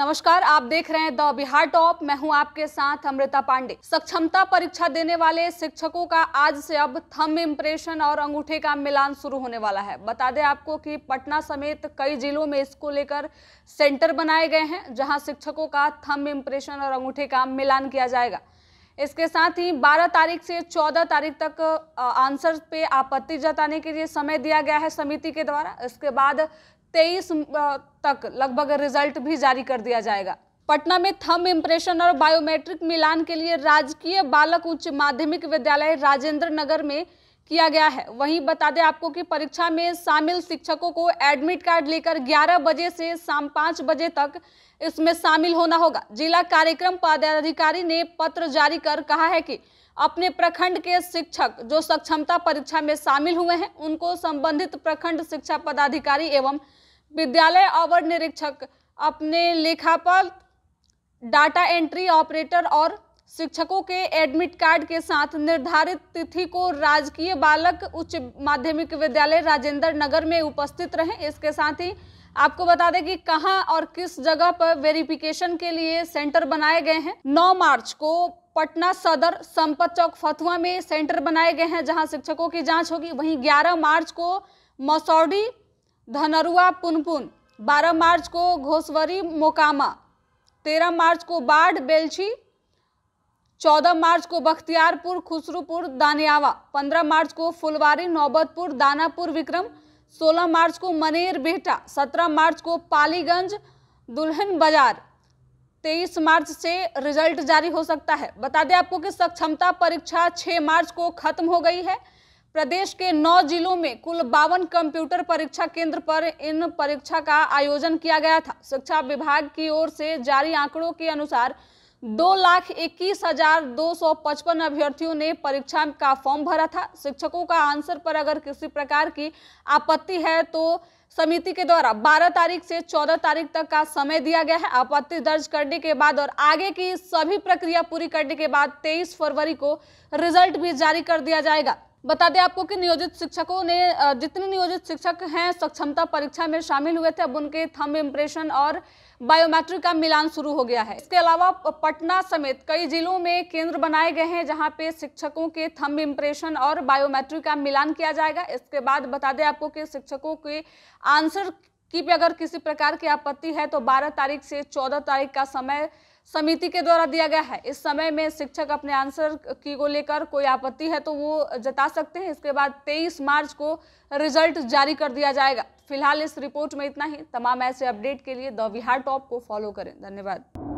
नमस्कार आप देख रहे हैं द बिहार टॉप मैं हूं आपके साथ अमृता पांडे सक्षमता परीक्षा देने वाले शिक्षकों का आज से अब थम इम्प्रेशन और अंगूठे का मिलान शुरू होने वाला है बता दें आपको कि पटना समेत कई जिलों में इसको लेकर सेंटर बनाए गए हैं जहां शिक्षकों का थम इम्प्रेशन और अंगूठे का मिलान किया जाएगा इसके साथ ही 12 तारीख से 14 तारीख तक आंसर पे आपत्ति जताने के लिए समय दिया गया है समिति के द्वारा इसके बाद तेईस तक लगभग रिजल्ट भी जारी कर दिया जाएगा पटना में थम इम्प्रेशन और बायोमेट्रिक मिलान के लिए राजकीय बालक उच्च माध्यमिक विद्यालय राजेंद्र नगर में किया गया है वहीं बता दें आपको कि परीक्षा में शामिल शिक्षकों को एडमिट कार्ड लेकर 11 बजे से शाम 5 बजे तक इसमें शामिल होना होगा जिला कार्यक्रम पदाधिकारी ने पत्र जारी कर कहा है कि अपने प्रखंड के शिक्षक जो सक्षमता परीक्षा में शामिल हुए हैं उनको संबंधित प्रखंड शिक्षा पदाधिकारी एवं विद्यालय अवर निरीक्षक अपने लेखापाल डाटा एंट्री ऑपरेटर और शिक्षकों के एडमिट कार्ड के साथ निर्धारित तिथि को राजकीय बालक उच्च माध्यमिक विद्यालय राजेंद्र नगर में उपस्थित रहें इसके साथ ही आपको बता दें कि कहां और किस जगह पर वेरिफिकेशन के लिए सेंटर बनाए गए हैं 9 मार्च को पटना सदर संपत चौक फतुआ में सेंटर बनाए गए हैं जहां शिक्षकों की जांच होगी वहीं 11 मार्च को मसौडी धनरुआ पुनपुन 12 मार्च को घोसवरी मोकामा 13 मार्च को बाढ़ बेलछी 14 मार्च को बख्तियारपुर खुसरूपुर दानियावा 15 मार्च को फुलवारी नौबतपुर दानापुर विक्रम 16 मार्च को मनेर बेहटा 17 मार्च को पालीगंज दुल्हन बाजार 23 मार्च से रिजल्ट जारी हो सकता है बता दें आपको कि सक्षमता परीक्षा 6 मार्च को खत्म हो गई है प्रदेश के नौ जिलों में कुल बावन कंप्यूटर परीक्षा केंद्र पर इन परीक्षा का आयोजन किया गया था शिक्षा विभाग की ओर से जारी आंकड़ों के अनुसार दो लाख इक्कीस हजार दो सौ पचपन अभ्यर्थियों ने परीक्षा का फॉर्म भरा था शिक्षकों का आंसर पर अगर किसी प्रकार की आपत्ति है तो समिति के द्वारा 12 तारीख से 14 तारीख तक का समय दिया गया है आपत्ति दर्ज करने के बाद और आगे की सभी प्रक्रिया पूरी करने के बाद 23 फरवरी को रिजल्ट भी जारी कर दिया जाएगा बता दें आपको कि नियोजित शिक्षकों ने जितने नियोजित शिक्षक हैं सक्षमता परीक्षा में शामिल हुए थे अब उनके थम इम्प्रेशन और बायोमेट्रिक का मिलान शुरू हो गया है इसके अलावा पटना समेत कई जिलों में केंद्र बनाए गए हैं जहां पे शिक्षकों के थम इम्प्रेशन और बायोमेट्रिक का मिलान किया जाएगा इसके बाद बता दें आपको कि शिक्षकों के आंसर की भी अगर किसी प्रकार की आपत्ति है तो बारह तारीख से चौदह तारीख का समय समिति के द्वारा दिया गया है इस समय में शिक्षक अपने आंसर की को लेकर कोई आपत्ति है तो वो जता सकते हैं इसके बाद 23 मार्च को रिजल्ट जारी कर दिया जाएगा फिलहाल इस रिपोर्ट में इतना ही तमाम ऐसे अपडेट के लिए द बिहार टॉप को फॉलो करें धन्यवाद